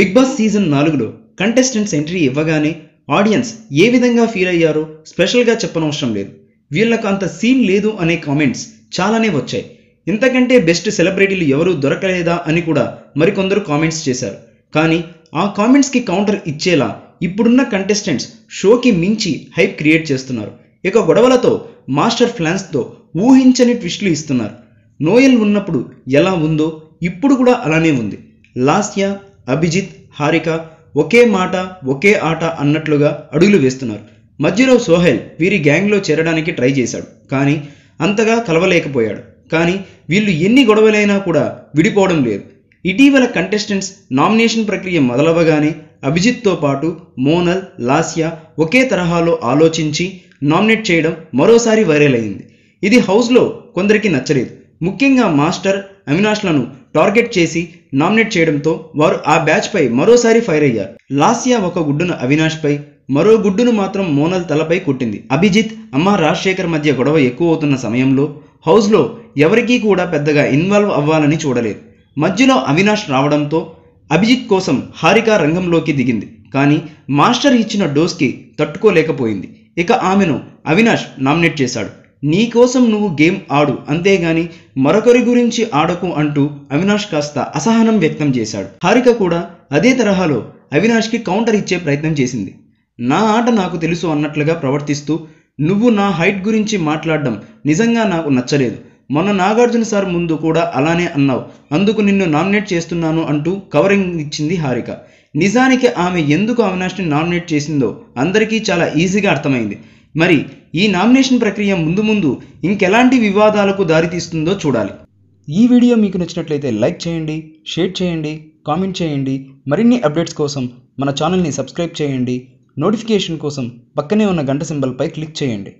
big Boss season నాలుగులో contestants entry ఇవ్వగానే audience ఏ విధంగా ఫీల్ అయ్యారో స్పెషల్గా చెప్పనవసరం లేదు వీళ్ళకు అంత సీన్ లేదు అనే కామెంట్స్ చాలానే వచ్చాయి ఇంతకంటే బెస్ట్ సెలబ్రిటీలు ఎవరూ దొరకలేదా అని కూడా మరికొందరు కామెంట్స్ చేశారు కానీ ఆ కామెంట్స్కి కౌంటర్ ఇచ్చేలా ఇప్పుడున్న కంటెస్టెంట్స్ షోకి మించి హైప్ క్రియేట్ చేస్తున్నారు ఇక గొడవలతో మాస్టర్ ఫ్లాన్స్తో ఊహించని ట్విస్టులు ఇస్తున్నారు నోయల్ ఉన్నప్పుడు ఎలా ఉందో ఇప్పుడు కూడా అలానే ఉంది లాస్యా అభిజిత్ హారిక ఒకే మాట ఒకే ఆట అన్నట్లుగా అడుగులు వేస్తున్నారు మధ్యలో సోహెల్ వీరి గ్యాంగ్లో చేరడానికి ట్రై చేశాడు కానీ అంతగా కలవలేకపోయాడు కానీ వీళ్ళు ఎన్ని గొడవలైనా కూడా విడిపోవడం లేదు ఇటీవల కంటెస్టెంట్స్ నామినేషన్ ప్రక్రియ మొదలవగానే అభిజిత్తో పాటు మోనల్ లాస్యా ఒకే తరహాలో ఆలోచించి నామినేట్ చేయడం మరోసారి వైరల్ అయింది ఇది హౌస్లో కొందరికి నచ్చలేదు ముఖ్యంగా మాస్టర్ అవినాష్లను టార్గెట్ చేసి నామినేట్ చేయడంతో వారు ఆ బ్యాచ్పై మరోసారి ఫైర్ అయ్యారు లాసియా ఒక గుడ్డును అవినాష్పై మరో గుడ్డును మాత్రం మోనల్ తలపై కొట్టింది అభిజిత్ అమ్మ రాజశేఖర్ మధ్య గొడవ ఎక్కువ అవుతున్న సమయంలో హౌస్లో ఎవరికీ కూడా పెద్దగా ఇన్వాల్వ్ అవ్వాలని చూడలేదు మధ్యలో అవినాష్ రావడంతో అభిజిత్ కోసం హారిక రంగంలోకి దిగింది కానీ మాస్టర్ ఇచ్చిన డోస్కి తట్టుకోలేకపోయింది ఇక ఆమెను అవినాష్ నామినేట్ చేశాడు నీకోసం నువ్వు గేమ్ ఆడు అంతేగాని మరొకరి గురించి ఆడకు అంటూ అవినాష్ కాస్త అసహనం వ్యక్తం చేశాడు హారిక కూడా అదే తరహాలో అవినాష్కి కౌంటర్ ఇచ్చే ప్రయత్నం చేసింది నా ఆట నాకు తెలుసు అన్నట్లుగా ప్రవర్తిస్తూ నువ్వు నా హైట్ గురించి మాట్లాడడం నిజంగా నాకు నచ్చలేదు మొన్న నాగార్జున సార్ ముందు కూడా అలానే అన్నావు అందుకు నిన్ను నామినేట్ చేస్తున్నాను అంటూ కవరింగ్ ఇచ్చింది హారిక నిజానికి ఆమె ఎందుకు అవినాష్ని నామినేట్ చేసిందో అందరికీ చాలా ఈజీగా అర్థమైంది మరి ఈ నామినేషన్ ప్రక్రియ ముందు ముందు ఇంకెలాంటి వివాదాలకు దారితీస్తుందో చూడాలి ఈ వీడియో మీకు నచ్చినట్లయితే లైక్ చేయండి షేర్ చేయండి కామెంట్ చేయండి మరిన్ని అప్డేట్స్ కోసం మన ఛానల్ని సబ్స్క్రైబ్ చేయండి నోటిఫికేషన్ కోసం పక్కనే ఉన్న గంట సింబల్పై క్లిక్ చేయండి